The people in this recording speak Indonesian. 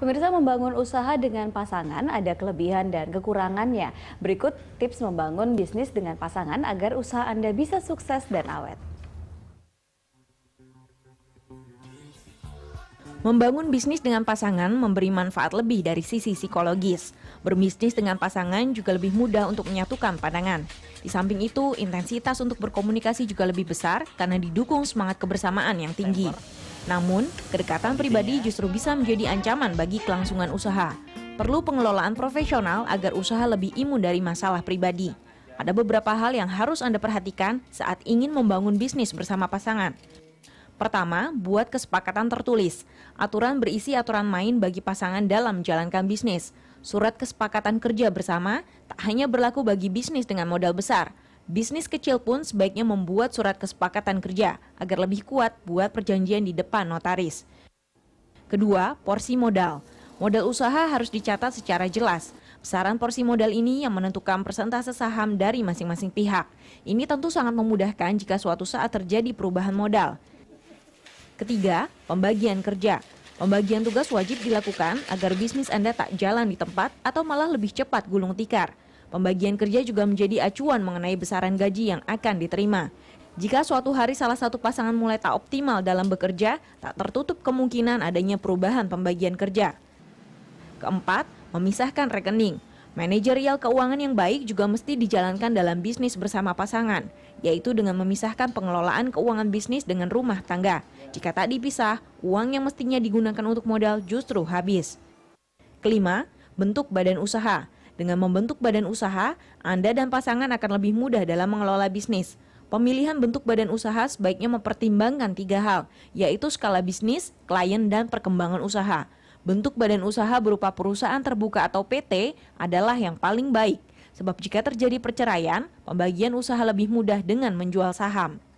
Pemirsa membangun usaha dengan pasangan ada kelebihan dan kekurangannya. Berikut tips membangun bisnis dengan pasangan agar usaha Anda bisa sukses dan awet. Membangun bisnis dengan pasangan memberi manfaat lebih dari sisi psikologis. Berbisnis dengan pasangan juga lebih mudah untuk menyatukan pandangan. Di samping itu, intensitas untuk berkomunikasi juga lebih besar karena didukung semangat kebersamaan yang tinggi. Namun, kedekatan pribadi iya. justru bisa menjadi ancaman bagi kelangsungan usaha. Perlu pengelolaan profesional agar usaha lebih imun dari masalah pribadi. Ada beberapa hal yang harus Anda perhatikan saat ingin membangun bisnis bersama pasangan. Pertama, buat kesepakatan tertulis. Aturan berisi aturan main bagi pasangan dalam menjalankan bisnis. Surat kesepakatan kerja bersama tak hanya berlaku bagi bisnis dengan modal besar, Bisnis kecil pun sebaiknya membuat surat kesepakatan kerja agar lebih kuat buat perjanjian di depan notaris. Kedua, porsi modal. Modal usaha harus dicatat secara jelas. Besaran porsi modal ini yang menentukan persentase saham dari masing-masing pihak. Ini tentu sangat memudahkan jika suatu saat terjadi perubahan modal. Ketiga, pembagian kerja. Pembagian tugas wajib dilakukan agar bisnis Anda tak jalan di tempat atau malah lebih cepat gulung tikar. Pembagian kerja juga menjadi acuan mengenai besaran gaji yang akan diterima. Jika suatu hari salah satu pasangan mulai tak optimal dalam bekerja, tak tertutup kemungkinan adanya perubahan pembagian kerja. Keempat, memisahkan rekening. Manajerial keuangan yang baik juga mesti dijalankan dalam bisnis bersama pasangan, yaitu dengan memisahkan pengelolaan keuangan bisnis dengan rumah tangga. Jika tak dipisah, uang yang mestinya digunakan untuk modal justru habis. Kelima, bentuk badan usaha. Dengan membentuk badan usaha, Anda dan pasangan akan lebih mudah dalam mengelola bisnis. Pemilihan bentuk badan usaha sebaiknya mempertimbangkan tiga hal, yaitu skala bisnis, klien, dan perkembangan usaha. Bentuk badan usaha berupa perusahaan terbuka atau PT adalah yang paling baik, sebab jika terjadi perceraian, pembagian usaha lebih mudah dengan menjual saham.